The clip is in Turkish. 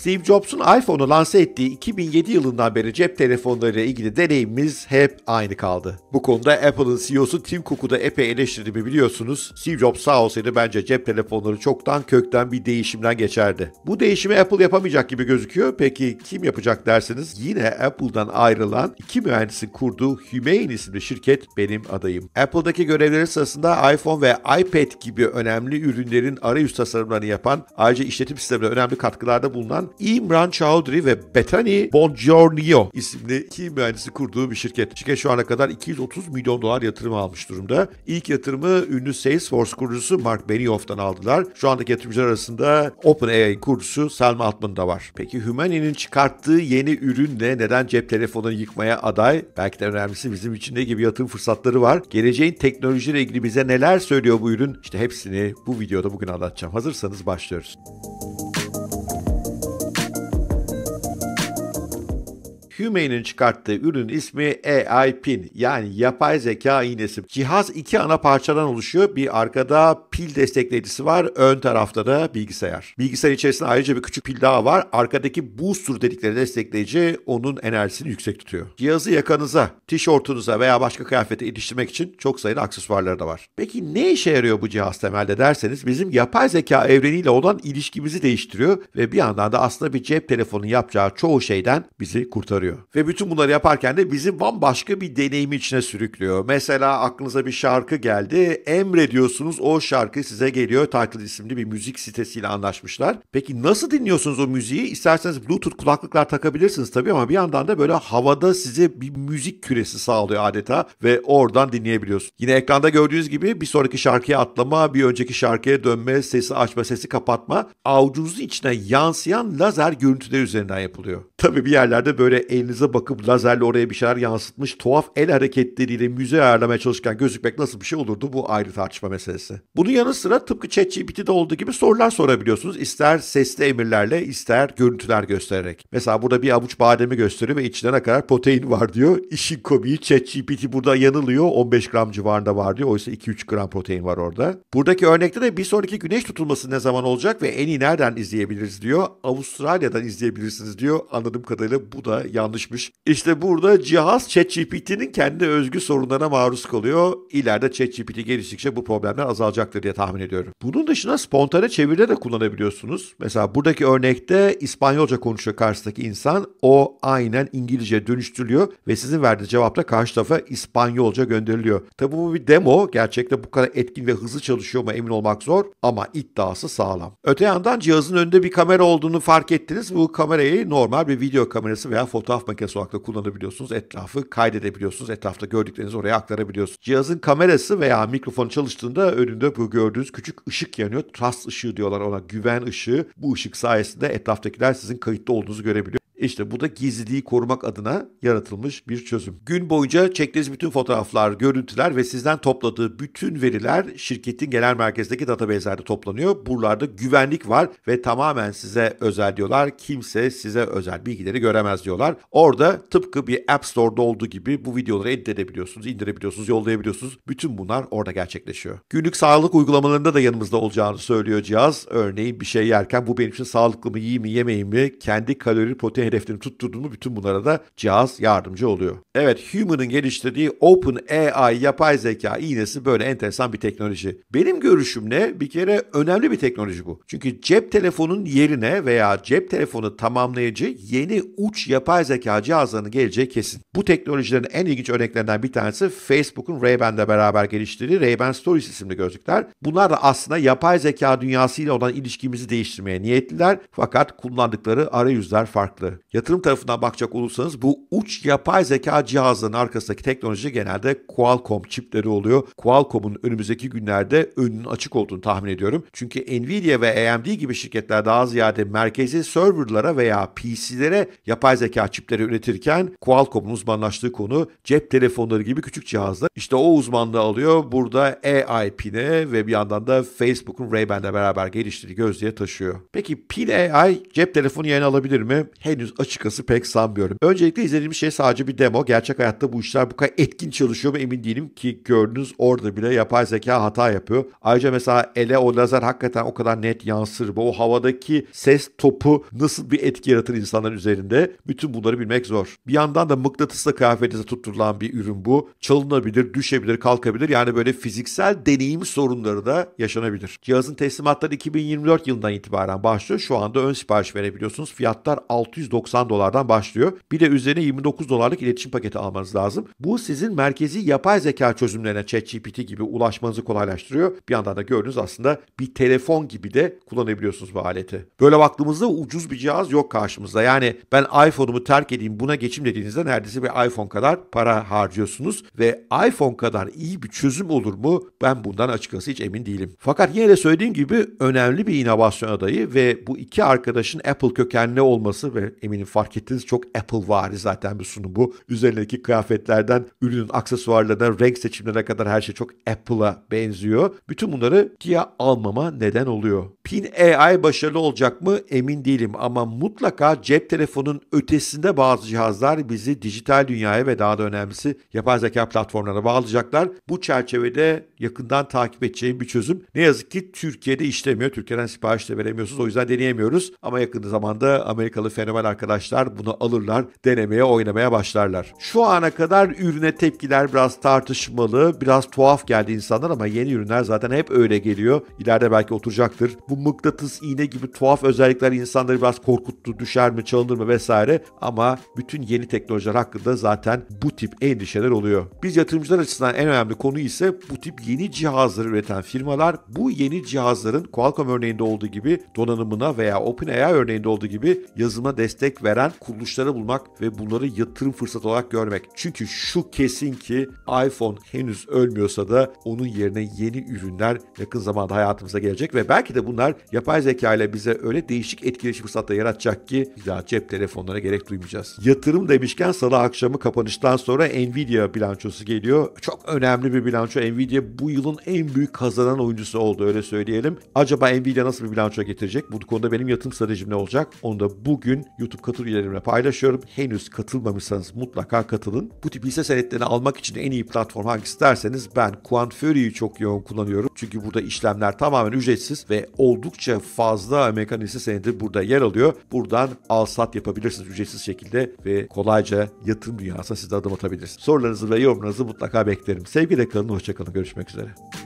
Steve Jobs'un iPhone'u lanse ettiği 2007 yılından beri cep telefonlarıyla ilgili deneyimimiz hep aynı kaldı. Bu konuda Apple'ın CEO'su Tim Cook'u da epey eleştirdi mi biliyorsunuz. Steve Jobs sağ olsaydı bence cep telefonları çoktan kökten bir değişimden geçerdi. Bu değişimi Apple yapamayacak gibi gözüküyor. Peki kim yapacak derseniz yine Apple'dan ayrılan iki mühendisin kurduğu Humane isimli şirket benim adayım. Apple'daki görevleri sırasında iPhone ve iPad gibi önemli ürünlerin arayüz tasarımlarını yapan, ayrıca işletim sistemine önemli katkılarda bulunan olan Imran Chaudhry ve Bethany Bongiorno isimli iki mühendisi kurduğu bir şirket. Şirket şu ana kadar 230 milyon dolar yatırım almış durumda. İlk yatırımı ünlü Salesforce kurucusu Mark Benioff'tan aldılar. Şu andaki yatırımcılar arasında OpenAI kurucusu Selma Altman da var. Peki Humanity'nin çıkarttığı yeni ürünle neden cep telefonunu yıkmaya aday? Belki de önemlisi bizim için ne gibi yatırım fırsatları var? Geleceğin teknolojiyle ilgili bize neler söylüyor bu ürün? İşte hepsini bu videoda bugün anlatacağım. Hazırsanız başlıyoruz. Müzik Humay'nin çıkarttığı ürün ismi AI Pin yani yapay zeka iğnesi. Cihaz iki ana parçadan oluşuyor. Bir arkada pil destekleyicisi var. Ön tarafta da bilgisayar. Bilgisayar içerisinde ayrıca bir küçük pil daha var. Arkadaki booster dedikleri destekleyici onun enerjisini yüksek tutuyor. Cihazı yakanıza, tişörtünüze veya başka kıyafete iliştirmek için çok sayıda aksesuarları da var. Peki ne işe yarıyor bu cihaz temelde derseniz bizim yapay zeka evreniyle olan ilişkimizi değiştiriyor ve bir yandan da aslında bir cep telefonu yapacağı çoğu şeyden bizi kurtarıyor görüyor. Ve bütün bunları yaparken de bizi bambaşka bir deneyim içine sürüklüyor. Mesela aklınıza bir şarkı geldi. Emrediyorsunuz o şarkı size geliyor. Title isimli bir müzik sitesiyle anlaşmışlar. Peki nasıl dinliyorsunuz o müziği? İsterseniz Bluetooth kulaklıklar takabilirsiniz tabii ama bir yandan da böyle havada size bir müzik küresi sağlıyor adeta ve oradan dinleyebiliyorsunuz. Yine ekranda gördüğünüz gibi bir sonraki şarkıya atlama, bir önceki şarkıya dönme, sesi açma, sesi kapatma avucunuzun içine yansıyan lazer görüntüleri üzerinden yapılıyor. Tabii bir yerlerde böyle elinize bakıp lazerle oraya bir şeyler yansıtmış tuhaf el hareketleriyle müze ayarlamaya çalışırken gözükmek nasıl bir şey olurdu bu ayrı tartışma meselesi. Bunun yanı sıra tıpkı ChatGPT'de olduğu gibi sorular sorabiliyorsunuz. İster sesli emirlerle ister görüntüler göstererek. Mesela burada bir avuç bademi gösteriyor ve içine ne kadar protein var diyor. İşin komiği ChatGPT burada yanılıyor. 15 gram civarında var diyor. Oysa 2-3 gram protein var orada. Buradaki örnekte de bir sonraki güneş tutulması ne zaman olacak ve en iyi nereden izleyebiliriz diyor. Avustralya'dan izleyebilirsiniz diyor. Anladığım kadarıyla bu da yanlış yanlışmış. İşte burada cihaz ChatGPT'nin kendi özgü sorunlarına maruz kalıyor. İleride ChatGPT geliştikçe bu problemler azalacaktır diye tahmin ediyorum. Bunun dışında spontane çeviride de kullanabiliyorsunuz. Mesela buradaki örnekte İspanyolca konuşuyor karşıdaki insan. O aynen İngilizce dönüştürülüyor ve sizin verdiğiniz cevapta karşı tarafa İspanyolca gönderiliyor. Tabi bu bir demo. Gerçekte bu kadar etkin ve hızlı çalışıyor mu emin olmak zor ama iddiası sağlam. Öte yandan cihazın önünde bir kamera olduğunu fark ettiniz. Bu kamerayı normal bir video kamerası veya fotoğraf fotoğraf makinesi olarak da kullanabiliyorsunuz. Etrafı kaydedebiliyorsunuz. Etrafta gördüklerinizi oraya aktarabiliyorsunuz. Cihazın kamerası veya mikrofon çalıştığında önünde bu gördüğünüz küçük ışık yanıyor. Trust ışığı diyorlar ona. Güven ışığı. Bu ışık sayesinde etraftakiler sizin kayıtlı olduğunuzu görebiliyor. İşte bu da gizliliği korumak adına yaratılmış bir çözüm. Gün boyunca çektiğiniz bütün fotoğraflar, görüntüler ve sizden topladığı bütün veriler şirketin genel merkezdeki database'lerde toplanıyor. Buralarda güvenlik var ve tamamen size özel diyorlar. Kimse size özel bilgileri göremez diyorlar. Orada tıpkı bir App Store'da olduğu gibi bu videoları edit edebiliyorsunuz, indirebiliyorsunuz, yollayabiliyorsunuz. Bütün bunlar orada gerçekleşiyor. Günlük sağlık uygulamalarında da yanımızda olacağını söylüyor cihaz. Örneğin bir şey yerken bu benim için sağlıklı mı, iyi mi, yemeyeyim mi, kendi kalori protein hedeflerini tutturdun mu bütün bunlara da cihaz yardımcı oluyor. Evet Human'ın geliştirdiği Open AI yapay zeka iğnesi böyle enteresan bir teknoloji. Benim görüşüm ne? Bir kere önemli bir teknoloji bu. Çünkü cep telefonunun yerine veya cep telefonu tamamlayıcı yeni uç yapay zeka cihazlarının geleceği kesin. Bu teknolojilerin en ilginç örneklerinden bir tanesi Facebook'un Ray-Ban'le beraber geliştirdiği Ray-Ban Stories isimli gözlükler. Bunlar da aslında yapay zeka dünyasıyla olan ilişkimizi değiştirmeye niyetliler fakat kullandıkları arayüzler farklı. Yatırım tarafından bakacak olursanız bu uç yapay zeka cihazlarının arkasındaki teknoloji genelde Qualcomm çipleri oluyor. Qualcomm'un önümüzdeki günlerde önünün açık olduğunu tahmin ediyorum. Çünkü Nvidia ve AMD gibi şirketler daha ziyade merkezi serverlara veya PC'lere yapay zeka çipleri üretirken Qualcomm'un uzmanlaştığı konu cep telefonları gibi küçük cihazlar. İşte o uzmanlığı alıyor. Burada AI pine ve bir yandan da Facebook'un Ray-Ban'le beraber geliştirdiği gözlüğe taşıyor. Peki pin AI cep telefonu yerine alabilir mi? Henüz henüz açıkası pek sanmıyorum. Öncelikle izlediğimiz şey sadece bir demo. Gerçek hayatta bu işler bu kadar etkin çalışıyor mu emin değilim ki gördüğünüz orada bile yapay zeka hata yapıyor. Ayrıca mesela ele o lazer hakikaten o kadar net yansır mı? O havadaki ses topu nasıl bir etki yaratır insanların üzerinde? Bütün bunları bilmek zor. Bir yandan da mıknatısla kıyafetinize tutturulan bir ürün bu. Çalınabilir, düşebilir, kalkabilir. Yani böyle fiziksel deneyim sorunları da yaşanabilir. Cihazın teslimatları 2024 yılından itibaren başlıyor. Şu anda ön sipariş verebiliyorsunuz. Fiyatlar 690 90 dolardan başlıyor. Bir de üzerine 29 dolarlık iletişim paketi almanız lazım. Bu sizin merkezi yapay zeka çözümlerine ChatGPT gibi ulaşmanızı kolaylaştırıyor. Bir yandan da gördüğünüz aslında bir telefon gibi de kullanabiliyorsunuz bu aleti. Böyle baktığımızda ucuz bir cihaz yok karşımızda. Yani ben iPhone'umu terk edeyim buna geçim dediğinizde neredeyse bir iPhone kadar para harcıyorsunuz ve iPhone kadar iyi bir çözüm olur mu? Ben bundan açıkçası hiç emin değilim. Fakat yine de söylediğim gibi önemli bir inovasyon adayı ve bu iki arkadaşın Apple kökenli olması ve eminim fark ettiniz. Çok Apple vari zaten bir sunum bu. Üzerindeki kıyafetlerden ürünün aksesuarlarına, renk seçimlerine kadar her şey çok Apple'a benziyor. Bütün bunları Kia almama neden oluyor. Pin AI başarılı olacak mı emin değilim ama mutlaka cep telefonun ötesinde bazı cihazlar bizi dijital dünyaya ve daha da önemlisi yapay zeka platformlarına bağlayacaklar. Bu çerçevede yakından takip edeceğim bir çözüm. Ne yazık ki Türkiye'de işlemiyor. Türkiye'den sipariş de veremiyorsunuz. O yüzden deneyemiyoruz. Ama yakın zamanda Amerikalı fenomen arkadaşlar bunu alırlar, denemeye, oynamaya başlarlar. Şu ana kadar ürüne tepkiler biraz tartışmalı, biraz tuhaf geldi insanlar ama yeni ürünler zaten hep öyle geliyor. İleride belki oturacaktır. Bu mıknatıs iğne gibi tuhaf özellikler insanları biraz korkuttu, düşer mi, çalınır mı vesaire ama bütün yeni teknolojiler hakkında zaten bu tip endişeler oluyor. Biz yatırımcılar açısından en önemli konu ise bu tip yeni cihazları üreten firmalar bu yeni cihazların Qualcomm örneğinde olduğu gibi donanımına veya OpenAI örneğinde olduğu gibi yazılıma destek destek veren kuruluşları bulmak ve bunları yatırım fırsatı olarak görmek. Çünkü şu kesin ki iPhone henüz ölmüyorsa da onun yerine yeni ürünler yakın zamanda hayatımıza gelecek ve belki de bunlar yapay zeka ile bize öyle değişik etkileşim fırsatları yaratacak ki bir daha cep telefonlarına gerek duymayacağız. Yatırım demişken salı akşamı kapanıştan sonra Nvidia bilançosu geliyor. Çok önemli bir bilanço. Nvidia bu yılın en büyük kazanan oyuncusu oldu öyle söyleyelim. Acaba Nvidia nasıl bir bilanço getirecek? Bu konuda benim yatırım stratejim ne olacak? Onu da bugün YouTube YouTube katıl üyelerimle paylaşıyorum. Henüz katılmamışsanız mutlaka katılın. Bu tip hisse senetlerini almak için en iyi platform hangisi derseniz ben Quantfury'yi çok yoğun kullanıyorum. Çünkü burada işlemler tamamen ücretsiz ve oldukça fazla Amerikan hisse senedi burada yer alıyor. Buradan al sat yapabilirsiniz ücretsiz şekilde ve kolayca yatırım dünyasına siz de adım atabilirsiniz. Sorularınızı ve yorumlarınızı mutlaka beklerim. Sevgiyle kalın, hoşçakalın. Görüşmek üzere.